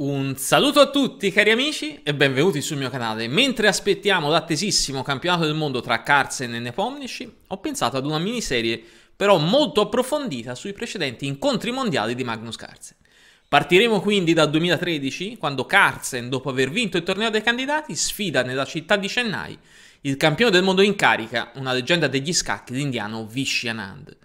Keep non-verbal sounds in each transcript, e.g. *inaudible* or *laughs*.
Un saluto a tutti cari amici e benvenuti sul mio canale. Mentre aspettiamo l'attesissimo campionato del mondo tra Carsen e Nepomnici, ho pensato ad una miniserie però molto approfondita sui precedenti incontri mondiali di Magnus Carsen. Partiremo quindi dal 2013, quando Carsen, dopo aver vinto il torneo dei candidati, sfida nella città di Chennai il campione del mondo in carica, una leggenda degli scacchi, l'indiano Vishyanand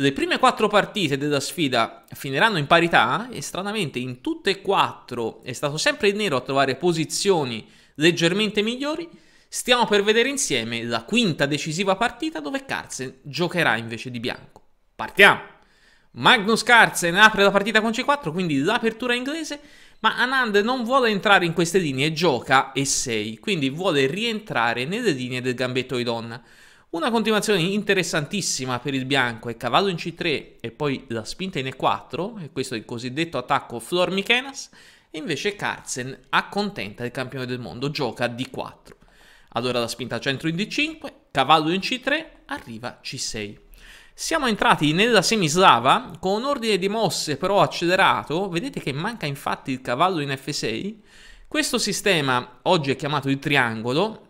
le prime quattro partite della sfida finiranno in parità e stranamente in tutte e quattro è stato sempre il nero a trovare posizioni leggermente migliori. Stiamo per vedere insieme la quinta decisiva partita dove Carlsen giocherà invece di bianco. Partiamo! Magnus Carlsen apre la partita con C4, quindi l'apertura inglese, ma Anand non vuole entrare in queste linee, gioca E6, quindi vuole rientrare nelle linee del gambetto di donna. Una continuazione interessantissima per il bianco è cavallo in C3 e poi la spinta in E4, e questo è il cosiddetto attacco Flor Michenas, e invece Carlsen accontenta il campione del mondo, gioca D4. Allora la spinta centro in D5, cavallo in C3, arriva C6. Siamo entrati nella semislava con un ordine di mosse però accelerato, vedete che manca infatti il cavallo in F6. Questo sistema oggi è chiamato il triangolo,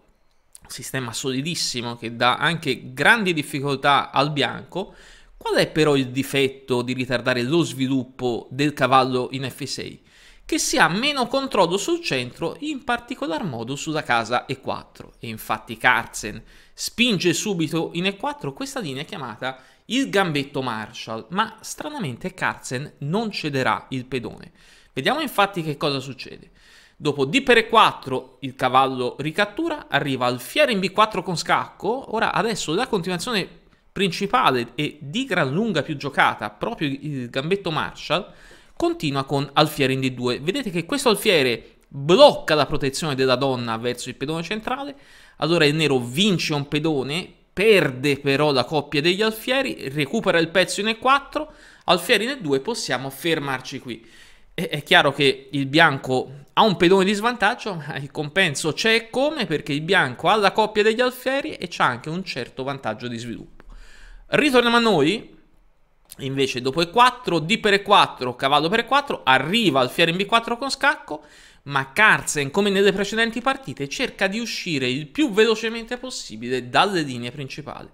sistema solidissimo che dà anche grandi difficoltà al bianco. Qual è però il difetto di ritardare lo sviluppo del cavallo in F6? Che si ha meno controllo sul centro, in particolar modo sulla casa E4. E infatti Carlsen spinge subito in E4 questa linea chiamata il gambetto Marshall, ma stranamente Carlsen non cederà il pedone. Vediamo infatti che cosa succede. Dopo D per E4 il cavallo ricattura, arriva alfiere in B4 con scacco, ora adesso la continuazione principale e di gran lunga più giocata, proprio il gambetto Marshall, continua con alfiere in D2. Vedete che questo alfiere blocca la protezione della donna verso il pedone centrale, allora il nero vince un pedone, perde però la coppia degli alfieri, recupera il pezzo in E4, alfieri in E2, possiamo fermarci qui. È chiaro che il bianco ha un pedone di svantaggio, ma *laughs* il compenso c'è e come perché il bianco ha la coppia degli alfieri e c'ha anche un certo vantaggio di sviluppo. Ritorniamo a noi, invece dopo E4, D per E4, cavallo per E4, arriva alfiere in B4 con scacco, ma Carlsen, come nelle precedenti partite, cerca di uscire il più velocemente possibile dalle linee principali.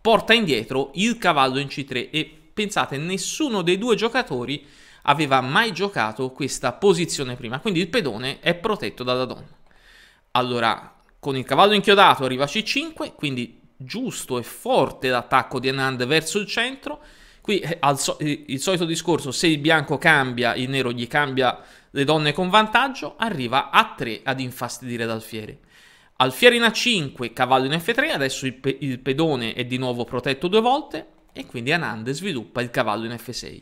Porta indietro il cavallo in C3 e pensate, nessuno dei due giocatori aveva mai giocato questa posizione prima, quindi il pedone è protetto dalla donna. Allora, con il cavallo inchiodato arriva C5, quindi giusto e forte l'attacco di Anand verso il centro. Qui eh, so eh, il solito discorso, se il bianco cambia, il nero gli cambia le donne con vantaggio, arriva A3 ad infastidire l'alfiere. Alfiere in A5, cavallo in F3, adesso il, pe il pedone è di nuovo protetto due volte e quindi Anand sviluppa il cavallo in F6.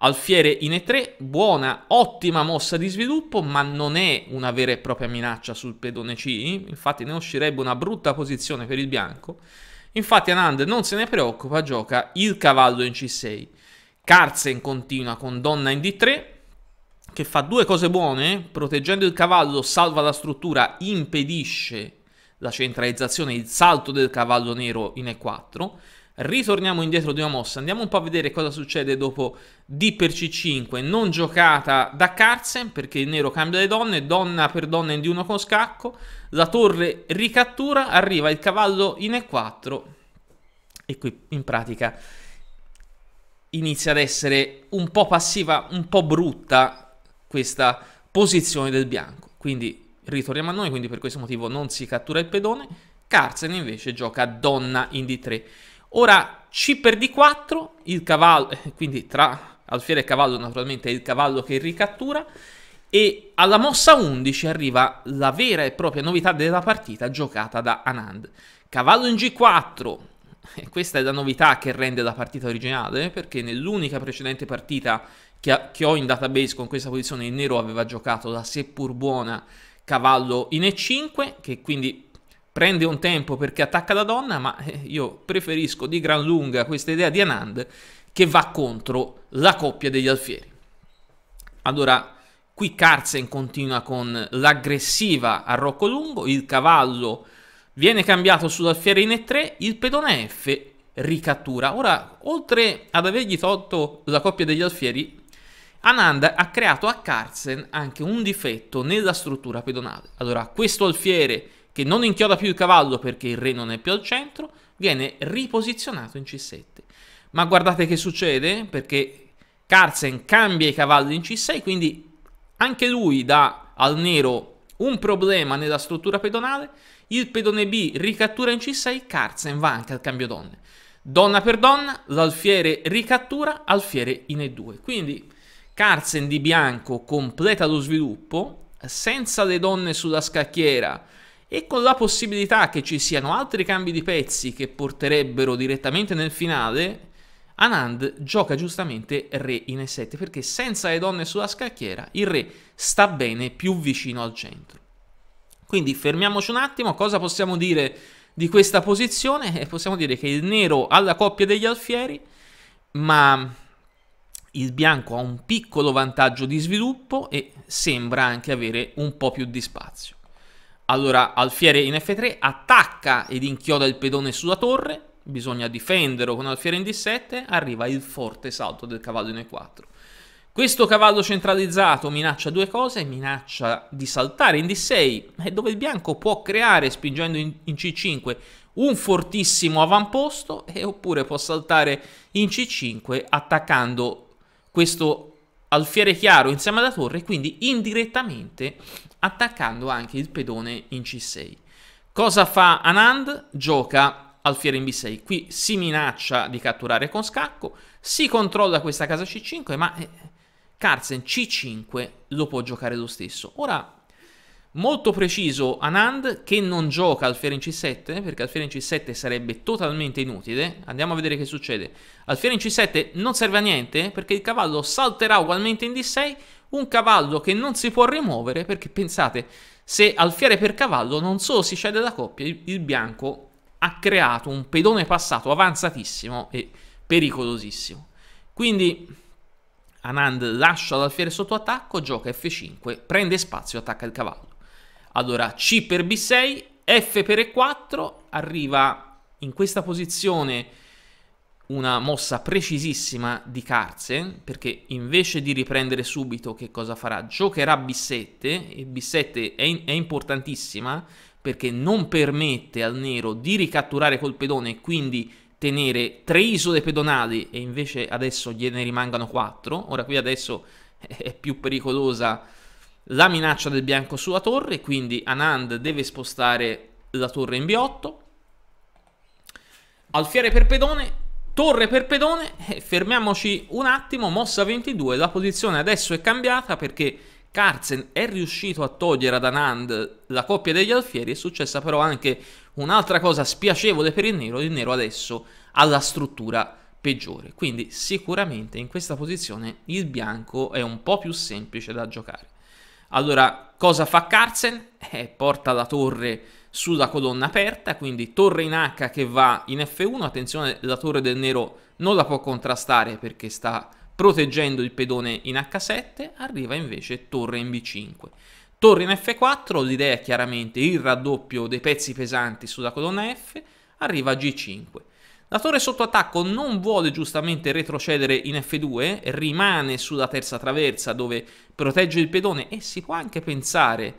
Alfiere in E3, buona, ottima mossa di sviluppo, ma non è una vera e propria minaccia sul pedone C, infatti ne uscirebbe una brutta posizione per il bianco. Infatti Anand non se ne preoccupa, gioca il cavallo in C6. Carsen continua con donna in D3, che fa due cose buone, proteggendo il cavallo salva la struttura, impedisce la centralizzazione, il salto del cavallo nero in E4, Ritorniamo indietro di una mossa, andiamo un po' a vedere cosa succede dopo D per C5, non giocata da Carsen perché il nero cambia le donne, donna per donna in D1 con scacco, la torre ricattura, arriva il cavallo in E4 e qui in pratica inizia ad essere un po' passiva, un po' brutta questa posizione del bianco. Quindi ritorniamo a noi, quindi per questo motivo non si cattura il pedone, Carsen invece gioca donna in D3. Ora C per D4, il cavallo, eh, quindi tra alfiere e cavallo naturalmente è il cavallo che ricattura, e alla mossa 11 arriva la vera e propria novità della partita giocata da Anand. Cavallo in G4, questa è la novità che rende la partita originale, perché nell'unica precedente partita che, ho in database con questa posizione il nero aveva giocato la seppur buona cavallo in E5, che quindi prende un tempo perché attacca la donna, ma eh, io preferisco di gran lunga questa idea di Anand che va contro la coppia degli alfieri. Allora, qui Carsen continua con l'aggressiva a Rocco Lungo, il cavallo viene cambiato sull'alfiere in E3, il pedone F ricattura. Ora, oltre ad avergli tolto la coppia degli alfieri, Anand ha creato a Carsen anche un difetto nella struttura pedonale. Allora, questo alfiere che non inchioda più il cavallo perché il re non è più al centro, viene riposizionato in C7. Ma guardate che succede, perché Carlsen cambia i cavalli in C6, quindi anche lui dà al nero un problema nella struttura pedonale, il pedone B ricattura in C6, Carlsen va anche al cambio donne. Donna per donna, l'alfiere ricattura, alfiere in E2. Quindi Carlsen di bianco completa lo sviluppo, senza le donne sulla scacchiera, e con la possibilità che ci siano altri cambi di pezzi che porterebbero direttamente nel finale, Anand gioca giustamente re in e7 perché senza le donne sulla scacchiera il re sta bene più vicino al centro. Quindi fermiamoci un attimo, cosa possiamo dire di questa posizione? Eh, possiamo dire che il nero ha la coppia degli alfieri, ma il bianco ha un piccolo vantaggio di sviluppo e sembra anche avere un po' più di spazio. Allora alfiere in F3 attacca ed inchioda il pedone sulla torre, bisogna difenderlo con alfiere in D7, arriva il forte salto del cavallo in E4. Questo cavallo centralizzato minaccia due cose, minaccia di saltare in D6, eh, dove il bianco può creare spingendo in, C5 un fortissimo avamposto, e eh, oppure può saltare in C5 attaccando questo Alfiere Chiaro insieme alla torre, quindi indirettamente attaccando anche il pedone in C6. Cosa fa Anand? Gioca alfiere in B6. Qui si minaccia di catturare con scacco, si controlla questa casa C5, ma eh, Carlsen C5 lo può giocare lo stesso. Ora Molto preciso Anand che non gioca Alfiere in C7 perché Alfiere in C7 sarebbe totalmente inutile. Andiamo a vedere che succede. Alfiere in C7 non serve a niente perché il cavallo salterà ugualmente in D6, un cavallo che non si può rimuovere perché pensate, se alfiere per cavallo non solo si cede la coppia, il bianco ha creato un pedone passato avanzatissimo e pericolosissimo. Quindi Anand lascia l'alfiere sotto attacco, gioca F5, prende spazio e attacca il cavallo. Allora C per B6, F per E4, arriva in questa posizione una mossa precisissima di Carzen, perché invece di riprendere subito che cosa farà? Giocherà B7, e B7 è, in, è importantissima, perché non permette al nero di ricatturare col pedone e quindi tenere tre isole pedonali e invece adesso gliene rimangano quattro. Ora qui adesso è più pericolosa la minaccia del bianco sulla torre, quindi Anand deve spostare la torre in B8. Alfiere per pedone, torre per pedone, eh, fermiamoci un attimo, mossa 22, la posizione adesso è cambiata perché Carzen è riuscito a togliere ad Anand la coppia degli alfieri, è successa però anche un'altra cosa spiacevole per il nero, il nero adesso ha la struttura peggiore, quindi sicuramente in questa posizione il bianco è un po' più semplice da giocare. Allora, cosa fa Carsen? Eh, porta la torre sulla colonna aperta, quindi torre in H che va in F1, attenzione la torre del nero non la può contrastare perché sta proteggendo il pedone in H7, arriva invece torre in B5. Torre in F4, l'idea è chiaramente il raddoppio dei pezzi pesanti sulla colonna F, arriva G5. La torre sotto attacco non vuole giustamente retrocedere in F2, rimane sulla terza traversa dove protegge il pedone e si può anche pensare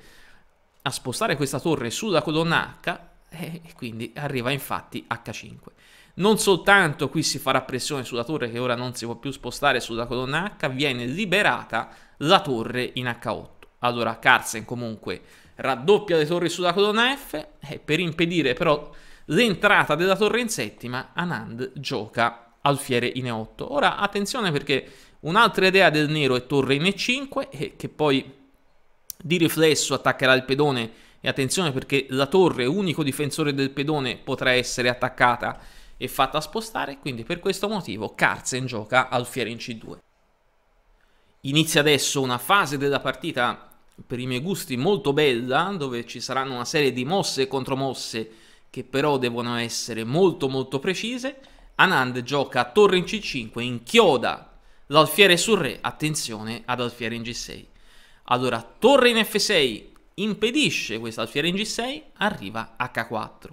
a spostare questa torre sulla colonna H eh, e quindi arriva infatti H5. Non soltanto qui si farà pressione sulla torre che ora non si può più spostare sulla colonna H, viene liberata la torre in H8. Allora Carsen comunque raddoppia le torri sulla colonna F eh, per impedire però l'entrata della torre in settima, Anand gioca alfiere in E8. Ora attenzione perché un'altra idea del nero è torre in E5 e eh, che poi di riflesso attaccherà il pedone e attenzione perché la torre, unico difensore del pedone, potrà essere attaccata e fatta spostare, quindi per questo motivo Carzen gioca alfiere in C2. Inizia adesso una fase della partita per i miei gusti molto bella, dove ci saranno una serie di mosse e contromosse che però devono essere molto molto precise. Anand gioca a torre in C5, inchioda l'alfiere sul re, attenzione ad alfiere in G6. Allora torre in F6 impedisce questo alfiere in G6, arriva H4.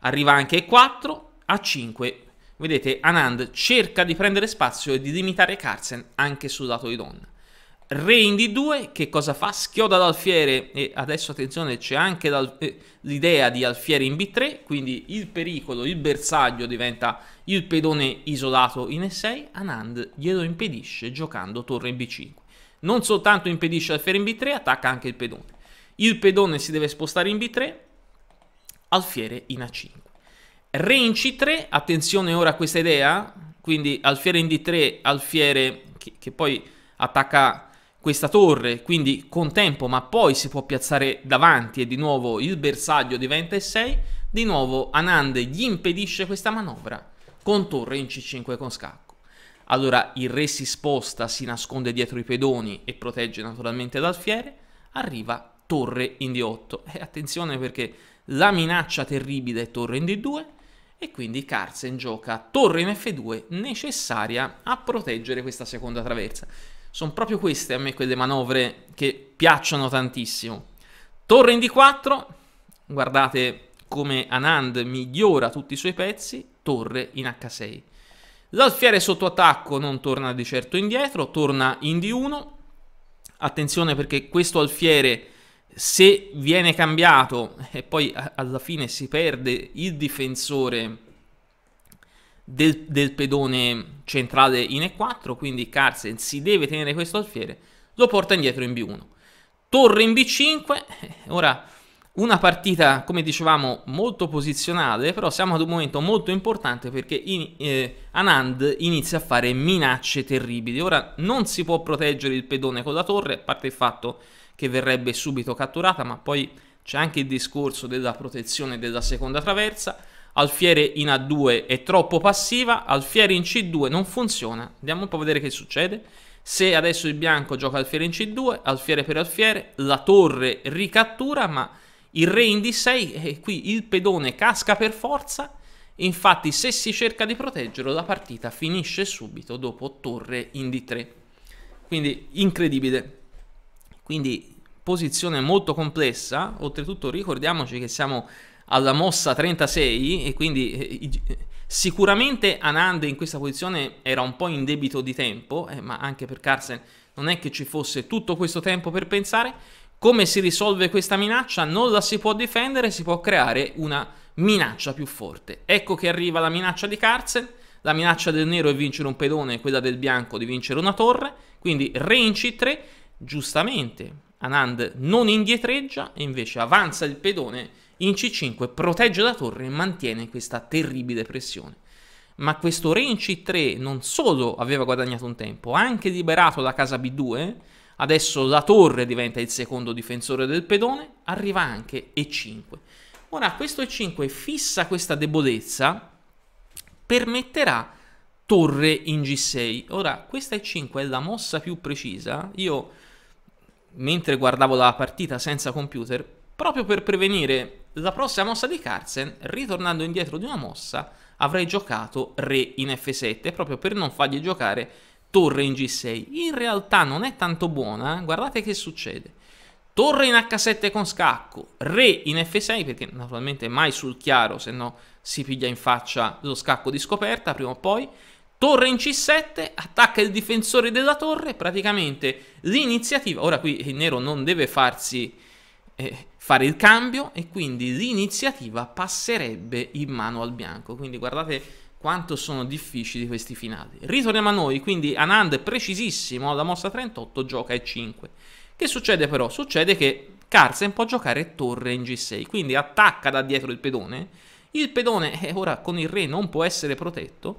Arriva anche E4, A5. Vedete Anand cerca di prendere spazio e di limitare Carlsen anche sul lato di donna. Re in D2 che cosa fa? Schioda l'alfiere e adesso attenzione c'è anche eh, l'idea di alfiere in B3, quindi il pericolo, il bersaglio diventa il pedone isolato in E6, Anand glielo impedisce giocando torre in B5. Non soltanto impedisce alfiere in B3, attacca anche il pedone. Il pedone si deve spostare in B3, alfiere in A5. Re in C3, attenzione ora a questa idea, quindi alfiere in D3, alfiere che, che poi attacca questa torre, quindi con tempo, ma poi si può piazzare davanti e di nuovo il bersaglio diventa E6, di nuovo Anande gli impedisce questa manovra con torre in C5 con scacco. Allora il re si sposta, si nasconde dietro i pedoni e protegge naturalmente dal fiere, arriva torre in D8. E eh, attenzione perché la minaccia terribile è torre in D2 e quindi Carlsen gioca torre in F2 necessaria a proteggere questa seconda traversa. Sono proprio queste a me quelle manovre che piacciono tantissimo. Torre in D4, guardate come Anand migliora tutti i suoi pezzi, torre in H6. L'alfiere sotto attacco non torna di certo indietro, torna in D1. Attenzione perché questo alfiere se viene cambiato e poi alla fine si perde il difensore del, del pedone centrale in E4, quindi Carlsen si deve tenere questo alfiere, lo porta indietro in B1. Torre in B5, eh, ora una partita, come dicevamo, molto posizionale, però siamo ad un momento molto importante perché in, eh, Anand inizia a fare minacce terribili. Ora non si può proteggere il pedone con la torre, a parte il fatto che verrebbe subito catturata, ma poi c'è anche il discorso della protezione della seconda traversa. Alfiere in A2 è troppo passiva, Alfiere in C2 non funziona. Andiamo un po' a vedere che succede. Se adesso il bianco gioca alfiere in C2, alfiere per alfiere, la torre ricattura, ma il re in D6 e eh, qui il pedone casca per forza. Infatti se si cerca di proteggerlo la partita finisce subito dopo torre in D3. Quindi incredibile. Quindi posizione molto complessa, oltretutto ricordiamoci che siamo alla mossa 36 e quindi eh, sicuramente Anand in questa posizione era un po' in debito di tempo, eh, ma anche per Carlsen non è che ci fosse tutto questo tempo per pensare. Come si risolve questa minaccia? Non la si può difendere, si può creare una minaccia più forte. Ecco che arriva la minaccia di Carlsen, la minaccia del nero è vincere un pedone, quella del bianco di vincere una torre, quindi re in c3, giustamente Anand non indietreggia, e invece avanza il pedone in C5 protegge la torre e mantiene questa terribile pressione. Ma questo re in C3 non solo aveva guadagnato un tempo, ha anche liberato la casa B2, adesso la torre diventa il secondo difensore del pedone, arriva anche E5. Ora questo E5 fissa questa debolezza, permetterà torre in G6. Ora questa E5 è la mossa più precisa, io mentre guardavo la partita senza computer, proprio per prevenire la prossima mossa di Carsen, ritornando indietro di una mossa, avrei giocato re in F7 proprio per non fargli giocare torre in G6. In realtà non è tanto buona, eh. guardate che succede. Torre in H7 con scacco, re in F6 perché naturalmente mai sul chiaro, se no si piglia in faccia lo scacco di scoperta prima o poi. Torre in C7, attacca il difensore della torre, praticamente l'iniziativa. Ora qui il nero non deve farsi eh, fare il cambio e quindi l'iniziativa passerebbe in mano al bianco. Quindi guardate quanto sono difficili questi finali. Ritorniamo a noi, quindi Anand è precisissimo alla mossa 38, gioca E5. Che succede però? Succede che Carsen può giocare torre in G6, quindi attacca da dietro il pedone. Il pedone eh, ora con il re non può essere protetto.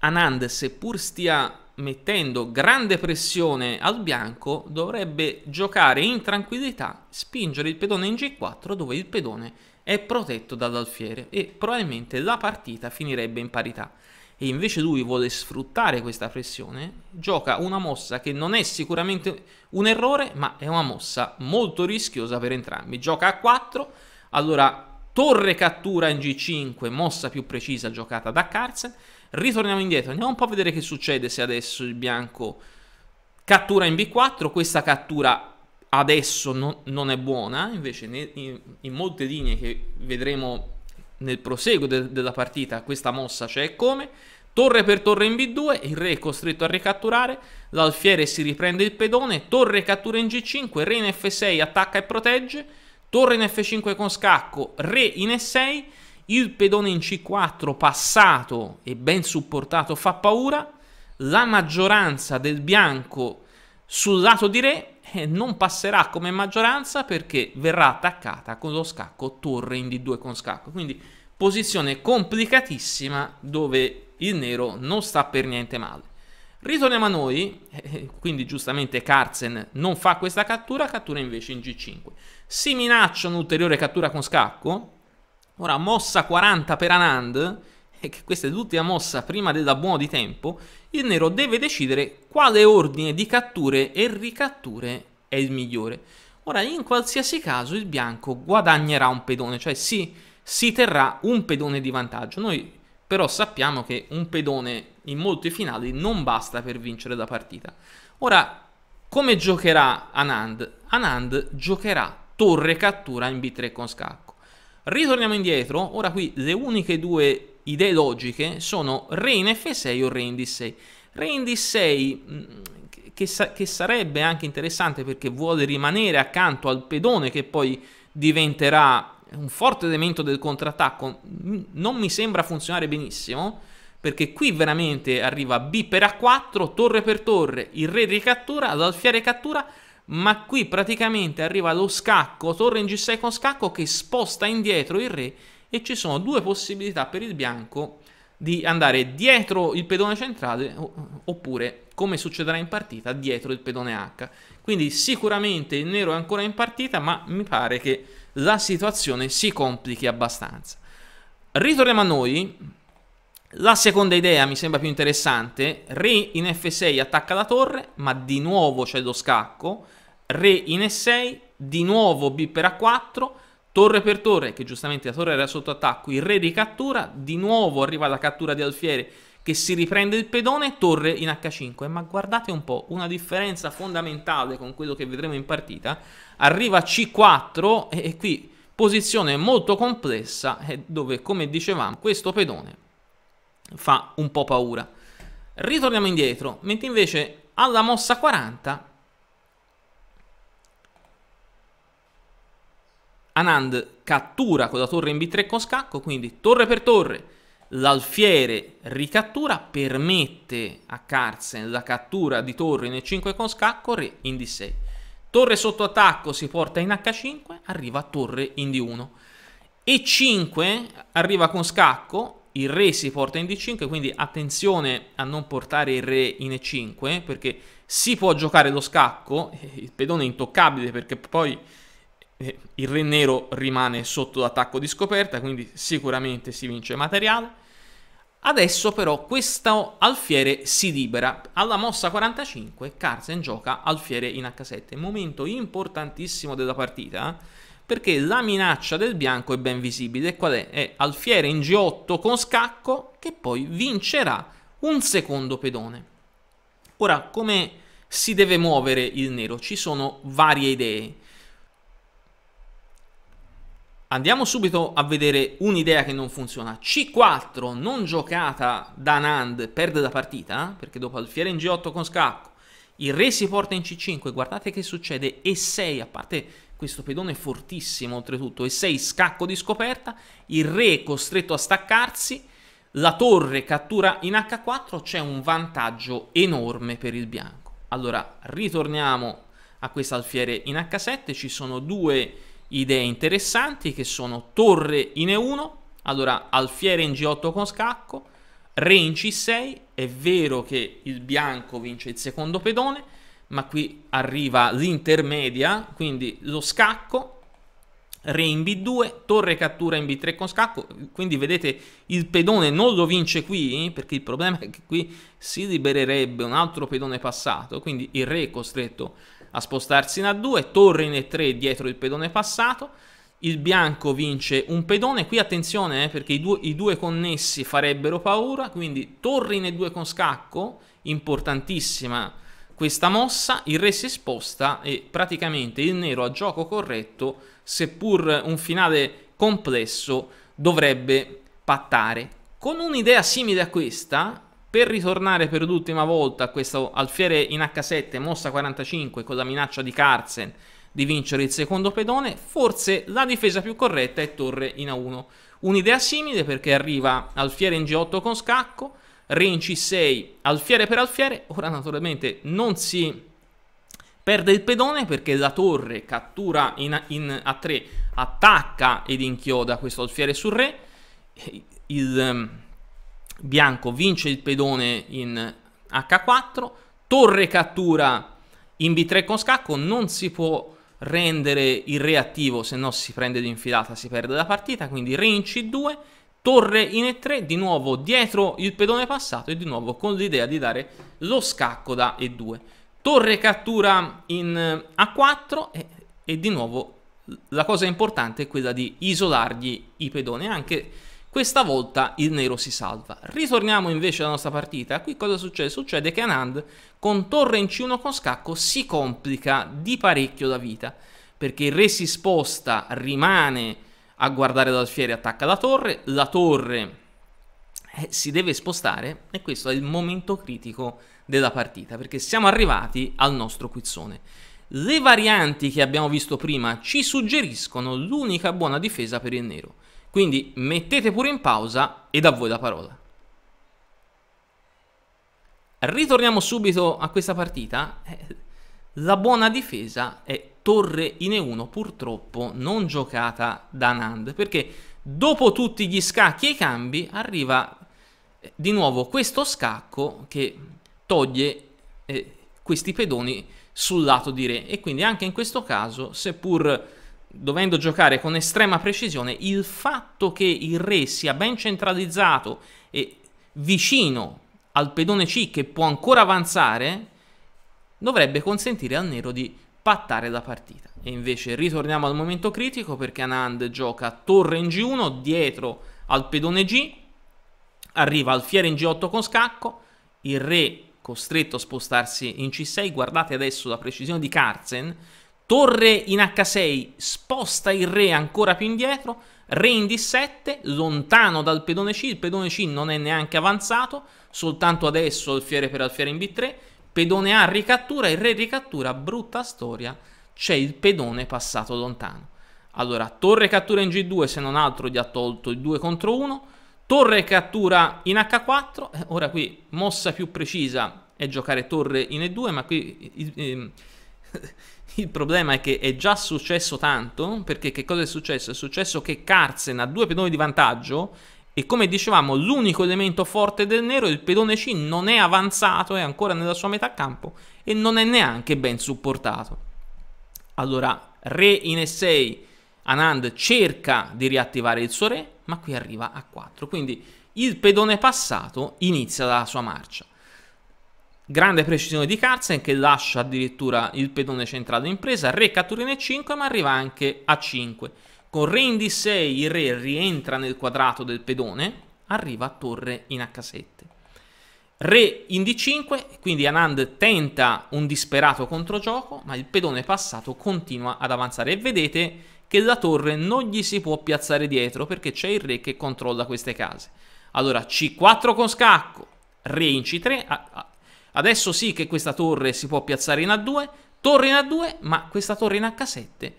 Anand, seppur stia mettendo grande pressione al bianco dovrebbe giocare in tranquillità, spingere il pedone in G4 dove il pedone è protetto dall'alfiere e probabilmente la partita finirebbe in parità. E invece lui vuole sfruttare questa pressione, gioca una mossa che non è sicuramente un errore, ma è una mossa molto rischiosa per entrambi. Gioca a 4, allora torre cattura in G5, mossa più precisa giocata da Carlsen, Ritorniamo indietro, andiamo un po' a vedere che succede se adesso il bianco cattura in B4, questa cattura adesso non, non è buona, invece in, in, in, molte linee che vedremo nel proseguo de, della partita questa mossa c'è come, torre per torre in B2, il re è costretto a ricatturare, l'alfiere si riprende il pedone, torre cattura in G5, re in F6 attacca e protegge, torre in F5 con scacco, re in E6, il pedone in C4 passato e ben supportato fa paura, la maggioranza del bianco sul lato di re eh, non passerà come maggioranza perché verrà attaccata con lo scacco torre in D2 con scacco. Quindi posizione complicatissima dove il nero non sta per niente male. Ritorniamo a noi, eh, eh, quindi giustamente Carzen non fa questa cattura, cattura invece in G5. Si minaccia un'ulteriore cattura con scacco, Ora mossa 40 per Anand, e che questa è l'ultima mossa prima del da buono di tempo, il nero deve decidere quale ordine di catture e ricatture è il migliore. Ora, in qualsiasi caso, il bianco guadagnerà un pedone, cioè si, si terrà un pedone di vantaggio. Noi però sappiamo che un pedone in molti finali non basta per vincere la partita. Ora, come giocherà Anand? Anand giocherà torre cattura in B3 con scacco. Ritorniamo indietro, ora qui le uniche due idee logiche sono re in f6 o re in d6. Re in d6 mm, che, sa che sarebbe anche interessante perché vuole rimanere accanto al pedone che poi diventerà un forte elemento del contrattacco, mm, non mi sembra funzionare benissimo perché qui veramente arriva B per A4, torre per torre, il re ricattura, l'alfiere cattura, ma qui praticamente arriva lo scacco, torre in G6 con scacco che sposta indietro il re e ci sono due possibilità per il bianco di andare dietro il pedone centrale oppure, come succederà in partita, dietro il pedone H. Quindi sicuramente il nero è ancora in partita, ma mi pare che la situazione si complichi abbastanza. Ritorniamo a noi, la seconda idea mi sembra più interessante, re in f6 attacca la torre, ma di nuovo c'è lo scacco, re in e6, di nuovo b per a4, torre per torre, che giustamente la torre era sotto attacco, il re ricattura, di nuovo arriva la cattura di alfiere che si riprende il pedone, torre in h5, ma guardate un po', una differenza fondamentale con quello che vedremo in partita, arriva c4 e, e qui posizione molto complessa eh, dove come dicevamo questo pedone fa un po' paura. Ritorniamo indietro, mentre invece alla mossa 40 Anand cattura con la torre in B3 con scacco, quindi torre per torre. L'alfiere ricattura, permette a Carlsen la cattura di torre in E5 con scacco, re in D6. Torre sotto attacco si porta in H5, arriva a torre in D1. E5 arriva con scacco, il re si porta in d5, quindi attenzione a non portare il re in e5, perché si può giocare lo scacco, *laughs* il pedone è intoccabile perché poi eh, il re nero rimane sotto l'attacco di scoperta, quindi sicuramente si vince materiale. Adesso però questo alfiere si libera. Alla mossa 45 Carsen gioca alfiere in h7, momento importantissimo della partita eh perché la minaccia del bianco è ben visibile. Qual è? È alfiere in G8 con scacco che poi vincerà un secondo pedone. Ora, come si deve muovere il nero? Ci sono varie idee. Andiamo subito a vedere un'idea che non funziona. C4 non giocata da Nand perde la partita, eh? perché dopo alfiere in G8 con scacco, il re si porta in C5, guardate che succede, E6, a parte questo pedone è fortissimo oltretutto, e 6 scacco di scoperta, il re è costretto a staccarsi, la torre cattura in H4, c'è un vantaggio enorme per il bianco. Allora, ritorniamo a questo alfiere in H7, ci sono due idee interessanti che sono torre in E1, allora alfiere in G8 con scacco, re in C6, è vero che il bianco vince il secondo pedone, ma qui arriva l'intermedia, quindi lo scacco, re in b2, torre cattura in b3 con scacco, quindi vedete il pedone non lo vince qui, perché il problema è che qui si libererebbe un altro pedone passato, quindi il re è costretto a spostarsi in a2, torre in e3 dietro il pedone passato, il bianco vince un pedone, qui attenzione eh, perché i due, i due connessi farebbero paura, quindi torre in e2 con scacco, importantissima, questa mossa, il re si sposta e praticamente il nero a gioco corretto, seppur un finale complesso, dovrebbe pattare. Con un'idea simile a questa, per ritornare per l'ultima volta a questo alfiere in H7 mossa 45 con la minaccia di Carlsen di vincere il secondo pedone, forse la difesa più corretta è torre in A1. Un'idea simile perché arriva alfiere in G8 con scacco, Renci 6, alfiere per alfiere, ora naturalmente non si perde il pedone perché la torre cattura in, in a 3, attacca ed inchioda questo alfiere sul re, eh, il ehm, bianco vince il pedone in H4, torre cattura in B3 con scacco, non si può rendere il re attivo se no si prende l'infilata, si perde la partita, quindi re in C2, torre in E3, di nuovo dietro il pedone passato e di nuovo con l'idea di dare lo scacco da E2. Torre cattura in eh, A4 e, e di nuovo la cosa importante è quella di isolargli i pedoni, anche questa volta il nero si salva. Ritorniamo invece alla nostra partita, qui cosa succede? Succede che Anand con torre in C1 con scacco si complica di parecchio la vita, perché il re si sposta, rimane a guardare dalla sfiera attacca la torre, la torre eh, si deve spostare e questo è il momento critico della partita perché siamo arrivati al nostro quizzone. Le varianti che abbiamo visto prima ci suggeriscono l'unica buona difesa per il nero, quindi mettete pure in pausa e da voi la parola. Ritorniamo subito a questa partita, eh, la buona difesa è torre in E1 purtroppo non giocata da Nand perché dopo tutti gli scacchi e i cambi arriva eh, di nuovo questo scacco che toglie eh, questi pedoni sul lato di re e quindi anche in questo caso seppur dovendo giocare con estrema precisione il fatto che il re sia ben centralizzato e vicino al pedone C che può ancora avanzare dovrebbe consentire al nero di pattare la partita. E invece ritorniamo al momento critico perché Anand gioca torre in G1 dietro al pedone G, arriva alfiere in G8 con scacco, il re costretto a spostarsi in C6, guardate adesso la precisione di Carzen, torre in H6 sposta il re ancora più indietro, re in D7, lontano dal pedone C, il pedone C non è neanche avanzato, soltanto adesso alfiere per alfiere in B3, Pedone A ricattura, il re ricattura, brutta storia, c'è il pedone passato lontano. Allora, torre cattura in G2, se non altro gli ha tolto il 2 contro 1, torre cattura in H4, eh, ora qui mossa più precisa è giocare torre in E2, ma qui il, ehm, *laughs* il problema è che è già successo tanto, perché che cosa è successo? È successo che Carsen ha due pedoni di vantaggio e come dicevamo, l'unico elemento forte del nero, il pedone C, non è avanzato, è ancora nella sua metà campo e non è neanche ben supportato. Allora, re in E6, Anand cerca di riattivare il suo re, ma qui arriva a 4. Quindi il pedone passato inizia la sua marcia. Grande precisione di Carlsen che lascia addirittura il pedone centrale in presa, re cattura in E5, ma arriva anche a 5. Con re in d6 il re rientra nel quadrato del pedone, arriva a torre in h7. Re in d5, quindi Anand tenta un disperato controgioco, ma il pedone passato continua ad avanzare e vedete che la torre non gli si può piazzare dietro perché c'è il re che controlla queste case. Allora c4 con scacco, re in c3, adesso sì che questa torre si può piazzare in a2, torre in a2, ma questa torre in h7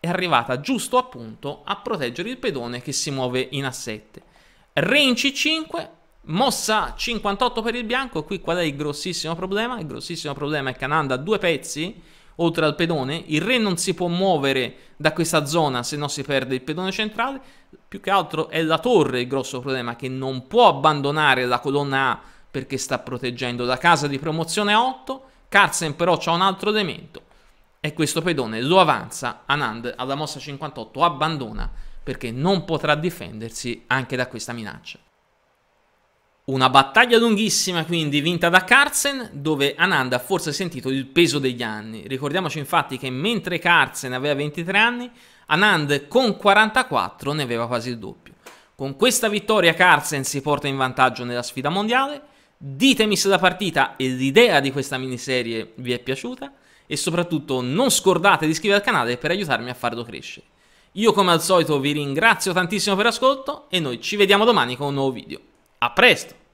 è arrivata giusto appunto a proteggere il pedone che si muove in A7. Re in C5, mossa 58 per il bianco, qui qual è il grossissimo problema? Il grossissimo problema è che Ananda ha due pezzi oltre al pedone, il re non si può muovere da questa zona se no si perde il pedone centrale, più che altro è la torre il grosso problema che non può abbandonare la colonna A perché sta proteggendo la casa di promozione a 8, Carsen però ha un altro elemento, e questo pedone lo avanza, Anand alla mossa 58 abbandona perché non potrà difendersi anche da questa minaccia. Una battaglia lunghissima quindi vinta da Carlsen dove Anand ha forse sentito il peso degli anni. Ricordiamoci infatti che mentre Carlsen aveva 23 anni, Anand con 44 ne aveva quasi il doppio. Con questa vittoria Carlsen si porta in vantaggio nella sfida mondiale. Ditemi se la partita e l'idea di questa miniserie vi è piaciuta e soprattutto non scordate di iscrivervi al canale per aiutarmi a farlo crescere. Io come al solito vi ringrazio tantissimo per l'ascolto e noi ci vediamo domani con un nuovo video. A presto!